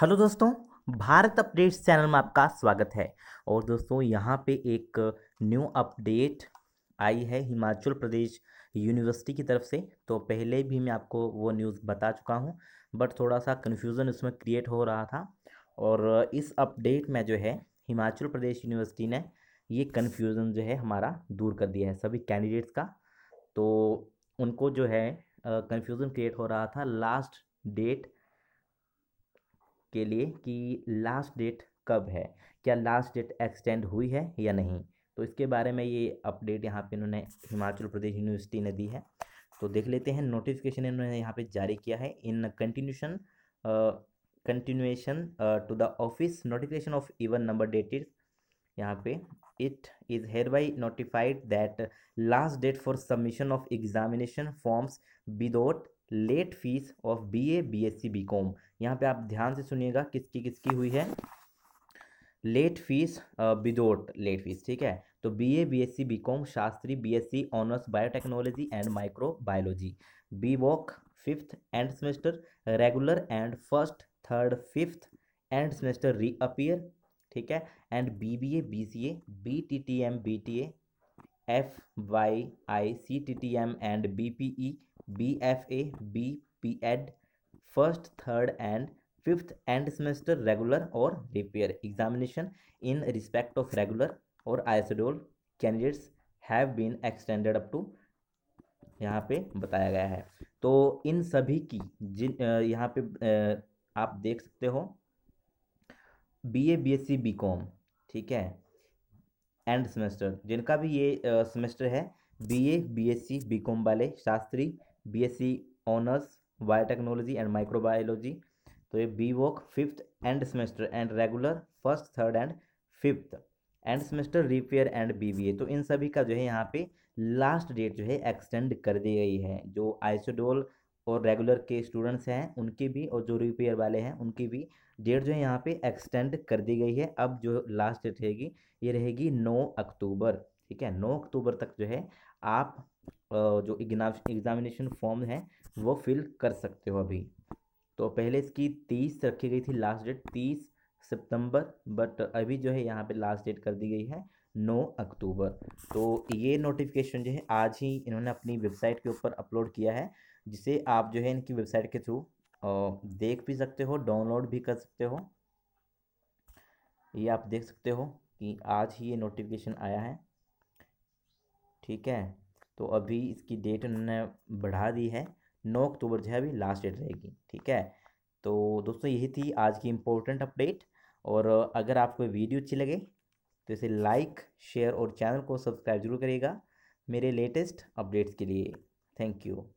hello दोस्तों Bharat updates channel में आपका स्वागत है और दोस्तों यहाँ पे एक न्यू अपडेट आई है हिमाचल प्रदेश यूनिवर्सिटी की तरफ से तो पहले भी मैं आपको वो न्यूज़ बता चुका हूँ बट थोड़ा सा कन्फ्यूज़न उसमें क्रिएट हो रहा था और इस अपडेट में जो है हिमाचल प्रदेश यूनिवर्सिटी ने ये कन्फ्यूज़न जो है हमारा दूर कर दिया है सभी कैंडिडेट्स का तो उनको जो है कन्फ्यूज़न क्रिएट हो रहा था लास्ट डेट के लिए कि लास्ट डेट कब है क्या लास्ट डेट एक्सटेंड हुई है या नहीं तो इसके बारे में ये अपडेट यहाँ पे इन्होंने हिमाचल प्रदेश यूनिवर्सिटी ने दी है तो देख लेते हैं नोटिफिकेशन इन्होंने यहाँ पे जारी किया है in continuation continuation to the office notification of even number dated यहाँ पे it is hereby notified that last date for submission of examination forms without late fee of B A B S C B com यहाँ पर आप ध्यान से सुनिएगा किसकी किसकी हुई है late fee without late fee ठीक है तो B A B S C B com Shastri B S C honours biotechnology and microbiology B voc fifth end semester regular and first third fifth end semester appear ठीक है and B B A B C A B T T M B T A F Y I C T T M and B P E B F A B P ed first third and fifth end semester regular और repair examination in respect of regular और schedule candidates have been extended up to यहाँ पे बताया गया है तो इन सभी की जिन यहाँ पे आप देख सकते हो B A B S C B com ठीक है एंड सेमेस्टर जिनका भी ये सेमेस्टर है B A B S C B com वाले Shastri BSc honours biotechnology and microbiology तो ये B voc fifth end semester and regular first third and fifth end semester repair and ए तो इन सभी का जो है यहाँ पे लास्ट डेट जो है एक्सटेंड कर दी गई है जो आइसोडोल और रेगुलर के स्टूडेंट्स हैं उनकी भी और जो रिपेयर वाले हैं उनकी भी डेट जो है यहाँ पे एक्सटेंड कर दी गई है अब जो लास्ट डेट रहेगी ये रहेगी नौ अक्टूबर ठीक है नौ अक्टूबर तक जो है आप जो एग्जामिनेशन फॉर्म है वो फिल कर सकते हो अभी तो पहले इसकी तीस रखी गई थी लास्ट डेट तीस सितंबर बट अभी जो है यहाँ पे लास्ट डेट कर दी गई है नौ अक्टूबर तो ये नोटिफिकेशन जो है आज ही इन्होंने अपनी वेबसाइट के ऊपर अपलोड किया है जिसे आप जो है इनकी वेबसाइट के थ्रू देख भी सकते हो डाउनलोड भी कर सकते हो ये आप देख सकते हो कि आज ही ये नोटिफिकेशन आया है ठीक है तो अभी इसकी डेट उन्होंने बढ़ा दी है नौ अक्टूबर जो है अभी लास्ट डेट रहेगी ठीक है तो दोस्तों यही थी आज की इम्पोर्टेंट अपडेट और अगर आपको वीडियो अच्छी लगे तो इसे लाइक शेयर और चैनल को सब्सक्राइब जरूर करिएगा मेरे लेटेस्ट अपडेट्स के लिए थैंक यू